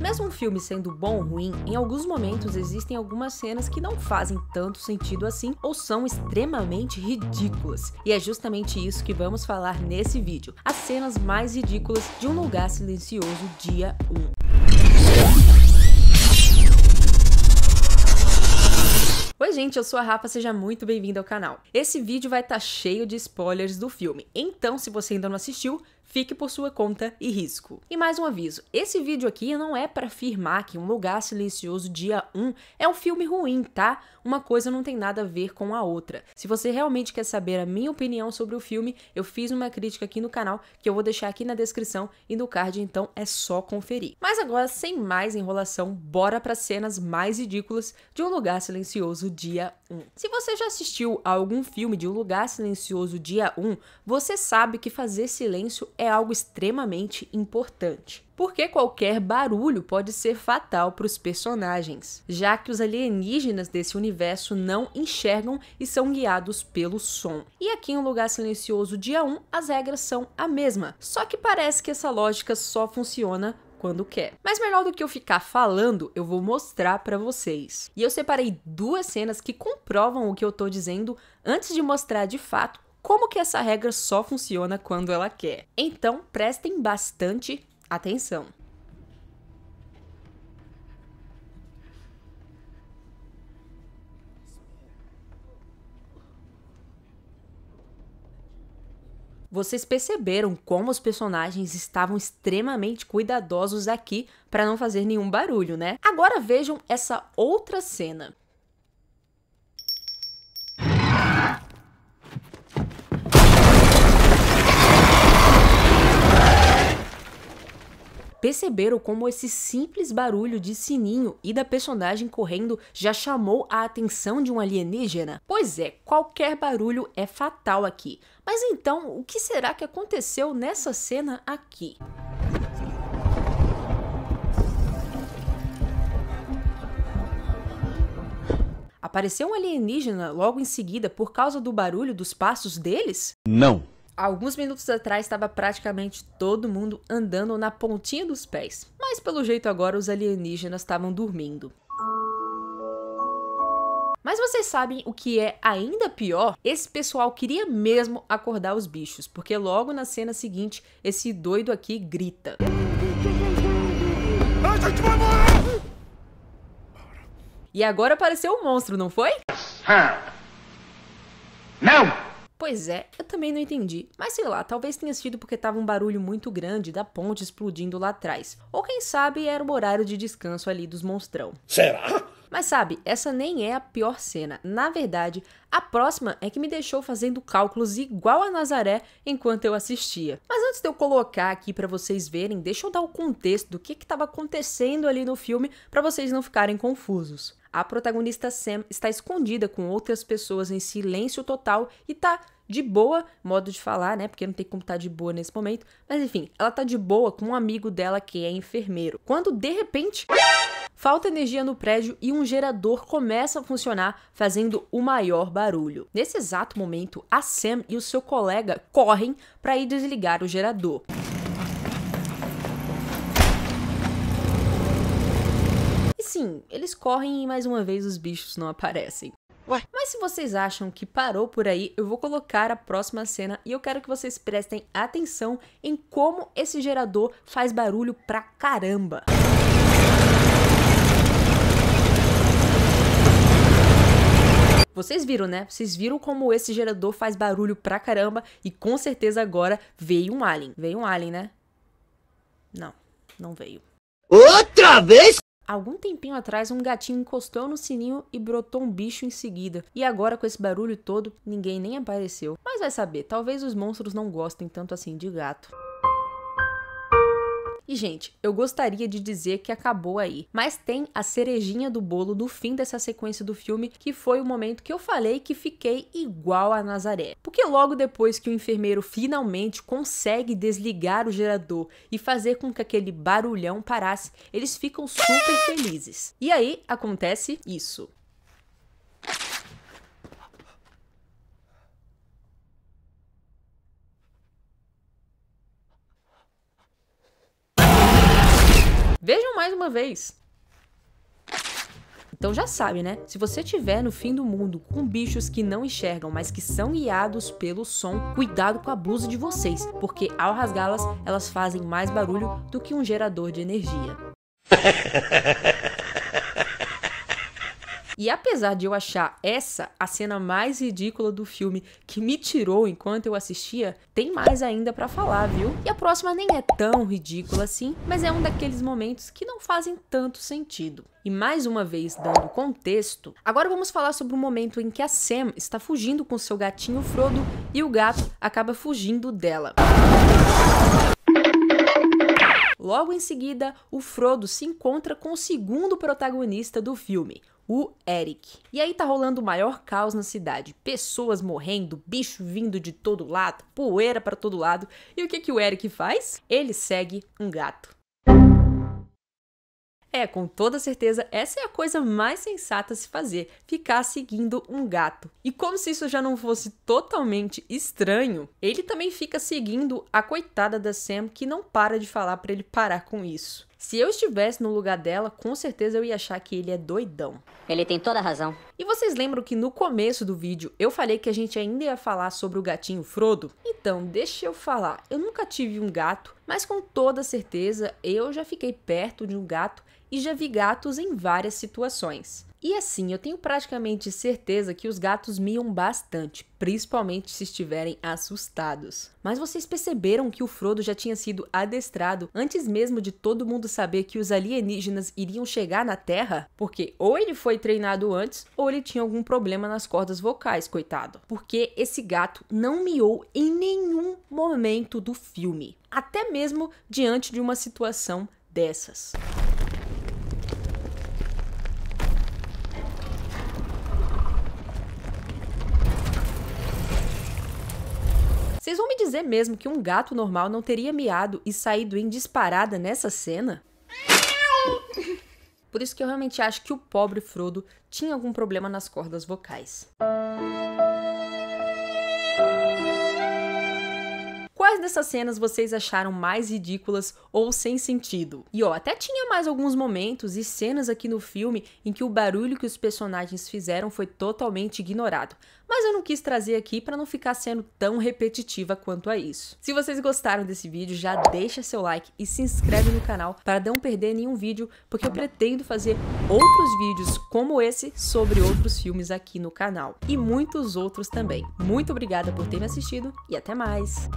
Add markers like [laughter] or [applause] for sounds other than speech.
Mesmo um filme sendo bom ou ruim, em alguns momentos existem algumas cenas que não fazem tanto sentido assim ou são extremamente ridículas. E é justamente isso que vamos falar nesse vídeo: as cenas mais ridículas de um lugar silencioso dia 1. Oi gente, eu sou a Rafa, seja muito bem-vindo ao canal. Esse vídeo vai estar tá cheio de spoilers do filme, então se você ainda não assistiu, Fique por sua conta e risco. E mais um aviso: esse vídeo aqui não é para afirmar que Um Lugar Silencioso Dia 1 é um filme ruim, tá? Uma coisa não tem nada a ver com a outra. Se você realmente quer saber a minha opinião sobre o filme, eu fiz uma crítica aqui no canal que eu vou deixar aqui na descrição e no card, então é só conferir. Mas agora, sem mais enrolação, bora para cenas mais ridículas de Um Lugar Silencioso Dia 1. Hum. Se você já assistiu a algum filme de Um Lugar Silencioso Dia 1, você sabe que fazer silêncio é algo extremamente importante. Porque qualquer barulho pode ser fatal para os personagens, já que os alienígenas desse universo não enxergam e são guiados pelo som. E aqui em Um Lugar Silencioso Dia 1, as regras são a mesma, só que parece que essa lógica só funciona quando quer. Mas melhor do que eu ficar falando, eu vou mostrar para vocês. E eu separei duas cenas que comprovam o que eu tô dizendo antes de mostrar de fato como que essa regra só funciona quando ela quer. Então, prestem bastante atenção. Vocês perceberam como os personagens estavam extremamente cuidadosos aqui para não fazer nenhum barulho, né? Agora vejam essa outra cena. perceberam como esse simples barulho de sininho e da personagem correndo já chamou a atenção de um alienígena? Pois é, qualquer barulho é fatal aqui. Mas então, o que será que aconteceu nessa cena aqui? Apareceu um alienígena logo em seguida por causa do barulho dos passos deles? Não alguns minutos atrás estava praticamente todo mundo andando na pontinha dos pés, mas pelo jeito agora os alienígenas estavam dormindo. Mas vocês sabem o que é ainda pior? Esse pessoal queria mesmo acordar os bichos, porque logo na cena seguinte, esse doido aqui grita. A gente vai morrer! E agora apareceu um monstro, não foi? Não! Pois é, eu também não entendi. Mas sei lá, talvez tenha sido porque tava um barulho muito grande da ponte explodindo lá atrás. Ou quem sabe era o horário de descanso ali dos monstrão. Será? Mas sabe, essa nem é a pior cena. Na verdade, a próxima é que me deixou fazendo cálculos igual a Nazaré enquanto eu assistia. Mas antes de eu colocar aqui para vocês verem, deixa eu dar o contexto do que estava acontecendo ali no filme para vocês não ficarem confusos. A protagonista Sam está escondida com outras pessoas em silêncio total e tá de boa, modo de falar, né? Porque não tem como estar tá de boa nesse momento. Mas enfim, ela tá de boa com um amigo dela que é enfermeiro. Quando de repente. Falta energia no prédio e um gerador começa a funcionar, fazendo o maior barulho. Nesse exato momento, a Sam e o seu colega correm para ir desligar o gerador. Assim, eles correm e mais uma vez os bichos não aparecem. Ué? Mas se vocês acham que parou por aí, eu vou colocar a próxima cena e eu quero que vocês prestem atenção em como esse gerador faz barulho pra caramba. Vocês viram, né? Vocês viram como esse gerador faz barulho pra caramba e com certeza agora veio um alien. Veio um alien, né? Não, não veio. Outra vez? Algum tempinho atrás, um gatinho encostou no sininho e brotou um bicho em seguida. E agora, com esse barulho todo, ninguém nem apareceu. Mas vai saber, talvez os monstros não gostem tanto assim de gato. E, gente, eu gostaria de dizer que acabou aí, mas tem a cerejinha do bolo do fim dessa sequência do filme, que foi o momento que eu falei que fiquei igual a Nazaré. Porque logo depois que o enfermeiro finalmente consegue desligar o gerador e fazer com que aquele barulhão parasse, eles ficam super felizes. E aí acontece isso. Vejam mais uma vez. Então já sabe, né? Se você estiver no fim do mundo com bichos que não enxergam, mas que são guiados pelo som, cuidado com a blusa de vocês, porque ao rasgá-las, elas fazem mais barulho do que um gerador de energia. [laughs] E apesar de eu achar essa a cena mais ridícula do filme que me tirou enquanto eu assistia, tem mais ainda para falar, viu? E a próxima nem é tão ridícula assim, mas é um daqueles momentos que não fazem tanto sentido. E mais uma vez dando contexto, agora vamos falar sobre o momento em que a Sam está fugindo com seu gatinho Frodo e o gato acaba fugindo dela. Logo em seguida, o Frodo se encontra com o segundo protagonista do filme, o Eric. E aí tá rolando o maior caos na cidade. Pessoas morrendo, bicho vindo de todo lado, poeira para todo lado. E o que que o Eric faz? Ele segue um gato. É, com toda certeza, essa é a coisa mais sensata a se fazer, ficar seguindo um gato. E como se isso já não fosse totalmente estranho, ele também fica seguindo a coitada da Sam que não para de falar para ele parar com isso. Se eu estivesse no lugar dela, com certeza eu ia achar que ele é doidão. Ele tem toda a razão. E vocês lembram que no começo do vídeo eu falei que a gente ainda ia falar sobre o gatinho Frodo? Então, deixa eu falar. Eu nunca tive um gato, mas com toda certeza eu já fiquei perto de um gato e já vi gatos em várias situações. E assim, eu tenho praticamente certeza que os gatos miam bastante, principalmente se estiverem assustados. Mas vocês perceberam que o Frodo já tinha sido adestrado antes mesmo de todo mundo saber que os alienígenas iriam chegar na Terra? Porque ou ele foi treinado antes, ou ele tinha algum problema nas cordas vocais, coitado. Porque esse gato não miou em nenhum momento do filme, até mesmo diante de uma situação dessas. Vocês vão me dizer mesmo que um gato normal não teria miado e saído em disparada nessa cena? Por isso que eu realmente acho que o pobre Frodo tinha algum problema nas cordas vocais. Quais dessas cenas vocês acharam mais ridículas ou sem sentido? E ó, até tinha mais alguns momentos e cenas aqui no filme em que o barulho que os personagens fizeram foi totalmente ignorado, mas eu não quis trazer aqui para não ficar sendo tão repetitiva quanto a isso. Se vocês gostaram desse vídeo, já deixa seu like e se inscreve no canal para não perder nenhum vídeo, porque eu pretendo fazer outros vídeos como esse sobre outros filmes aqui no canal e muitos outros também. Muito obrigada por ter me assistido e até mais!